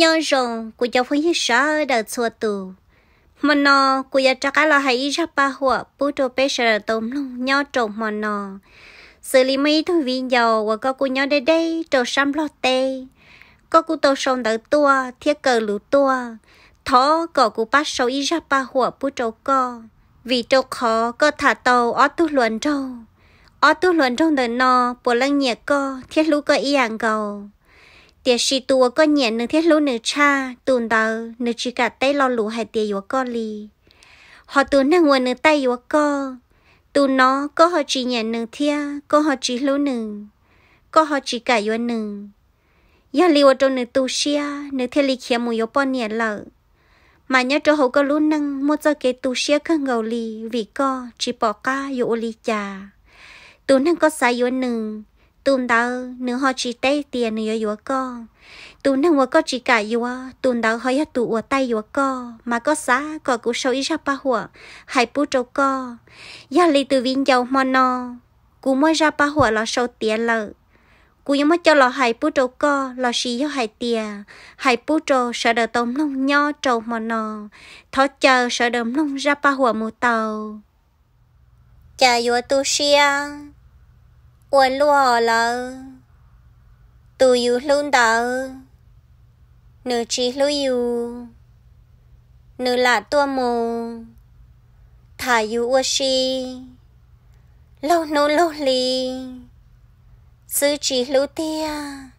nhớ rồng của cháu phải sợ đợt xua tù mà nó của giờ chắc là hãy ra ba hùa bút đồ bê sợ tôm luôn nhớ trộm mà nó xử lý mấy thứ viên dầu và có cô nhớ đây đây trộn xăm lo tê có cô tô sông đỡ tua thiết cờ lũ tua thó cỏ cô bắt sâu ý ra ba hoa, bút cho co vì cho khó có thả tàu ở tu luận trâu ở tu luận trong đời nó bộ lăng nhiệt co thiết lũ cơ ý hàng cầu tiệt sĩ tù có nhẹ nửa thiết lũ nửa cha tùn đào nửa chỉ cả tay lo lũ hay tiệt yếu con lì họ tù nâng nguồn nửa tay yếu con tù nó có họ chỉ nhẹ nửa thiết có họ chỉ lũ nửa có họ chỉ cả yếu nửa giờ liu ở trong nửa tù xia nửa thiết lì kia mùi yếu bọn nhẹ lợ mà nhớ cho hậu có lũ nâng mua cho cái tu xia khăn ngầu lì vì co chỉ bỏ ca yếu lì già tù nâng có sai yếu nửa tụm đầu nửa họ chỉ tay tiền nửa yếu co tụm nâng vừa co chỉ cả yếu tụm đầu hơi hất tụ ở tay yếu co mà có giá có cú sâu ít ra ba hùa hai bút trâu co gia lì từ viên dầu mà nó cú mới ra ba hùa là sâu tiền lợ cú nhớ mới cho là hai bút trâu co là xí cho hai tiền hai bút trâu sợ đờ tôm nông nho trâu mà nó thó chờ sợ đờ nông ra ba hùa mù tàu chờ yếu tu xia 我落了，都有轮到，你只路有，你啦多么，他有我是，老努努力，自己路的，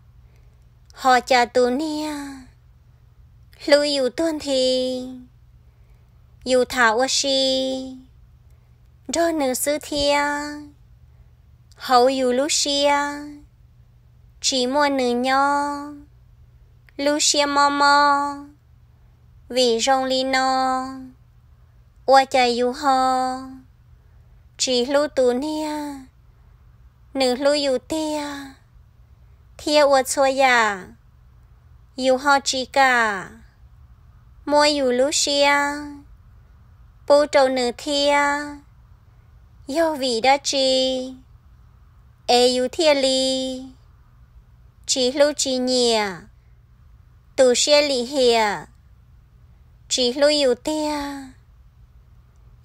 好家多呢，路有多的，有他我是，这你是天。hậu dù Lucia chỉ mua nữ nho Lucia mò vì rong lino qua chạy dù ho chỉ lưu tù nia nữ lưu dù tia thia qua xua ya dù ho chỉ cả mua dù Lucia bố trâu nữ thia yêu vì đã chi ai u thiê li chỉ lu Chi nhìa tu xe li hìa chỉ lu u tia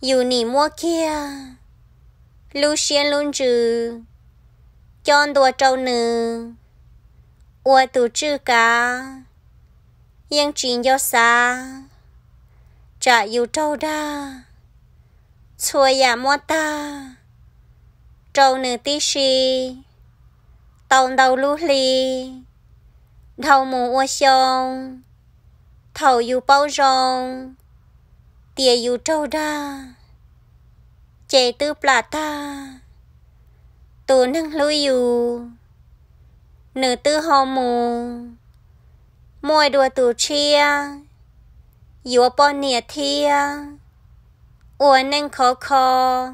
u nỉ mua kia lu xe luôn trừ chọn đùa Châu nữ ua tu chư cá yên chín do xa trả yêu Châu đa chua ya dạ mua ta trâu nữ tí xì tông đầu lú lì đầu mù ô xông thầu dù bao rong tìa dù trâu đa chè tư plà ta tù nâng lùi dù nữ tư hò mù môi đùa tù chia dù bò nìa thia ua nâng khó khó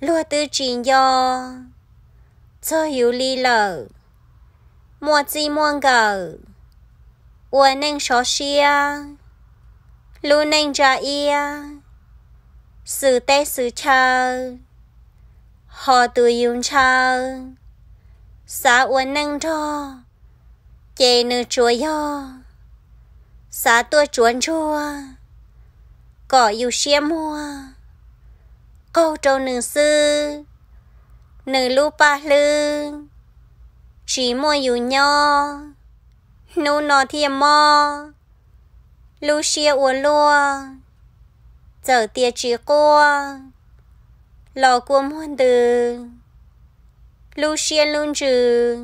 lúa tư trình do cho yếu lý lở mua chi muôn gờ ua nâng xó xia lu nâng ra ia sự tế sự chờ họ tự dùng chờ xã ua nâng cho chê nữ chúa do xã tua chuồn chua có yêu xia mua câu trâu nữ sư nữ lu ba lư chỉ mua dù nho nô nọ thiềm mò lu xia ua lua giờ tia chỉ cua lò cua muôn từ lu xia luôn trừ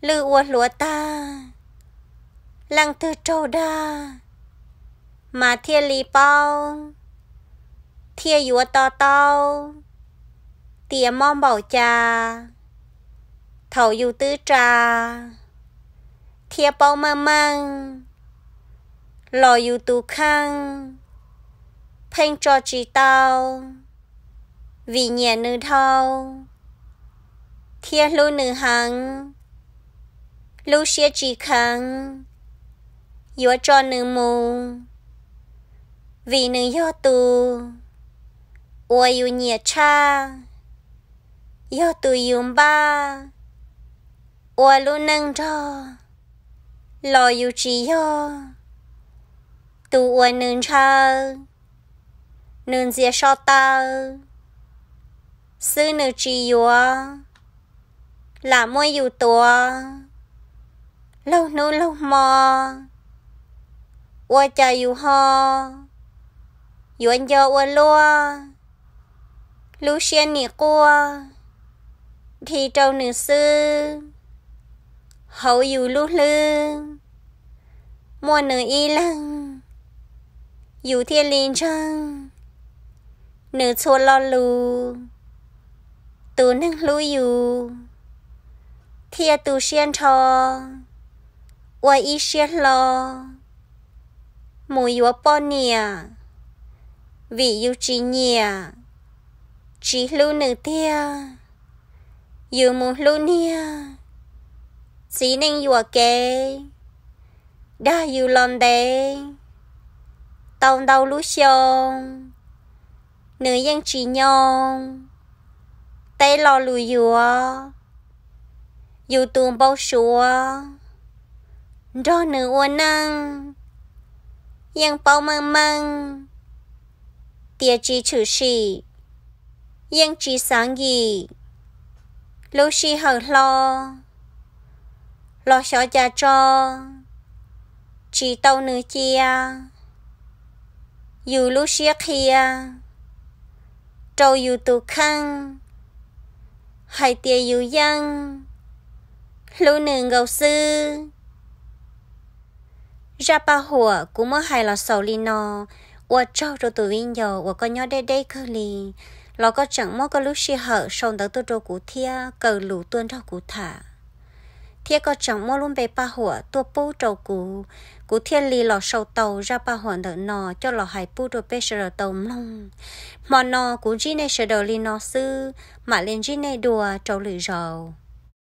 lư ua lúa ta lăng tư trâu đa mà thiên lý bao thia yua to to tia mong bảo cha thầu yu tư trà thia bao mang măng lò yu tu khang phanh cho chỉ tao vì nhẹ nữ thao thia lưu nữ hằng lưu xia chỉ khang yua cho nữ mù vì nữ yo tu 我有热茶，要都用吧。我路能着，老有只要，都我能着，能接受到，是能只要，那么有多，老奴老么，我家有好，原叫我罗。lú xiên nì qua thì trâu nữ sư hầu dù lú lư mua nữ y lăng dù thiên linh trăng nữ chua lo lù tu nâng lú dù thiên tu xuyên trò ua y xuyên lo mùi dù bò nìa vị dù trí nhìa chỉ lu nữ tia dù mu lu nia chỉ nên dù kê đa dù lon đê tông đâu lú xong, nữ dân chỉ nhong, tay lo lù dùa dù tuồng bao sùa do nữ uốn năng dân bao măng măng tia chỉ chữ xì yên chỉ sáng gì lúc si hờ lo lo sợ cha cho chỉ tàu nữ chia dù lúc si kia trâu dù tù khăn hai tia dù dân lúc nữ ngầu sư ra ba hùa cũng mới hay là sầu li nó 我照着抖音有，我跟鸟爹爹去哩。có เราก็ chẳng mong có lúc xì hở xong tới tôi cú thia cờ lũ tuân cho cú thả thia có chẳng mong luôn bề ba hỏa tua bú trâu cú cú thia lì lò sâu tàu ra ba hỏa nợ nò cho lò hải bú đồ bé sờ tàu mông mà nò cú gì này sờ đầu lì nò sư mà lên gì này đùa trâu lì rầu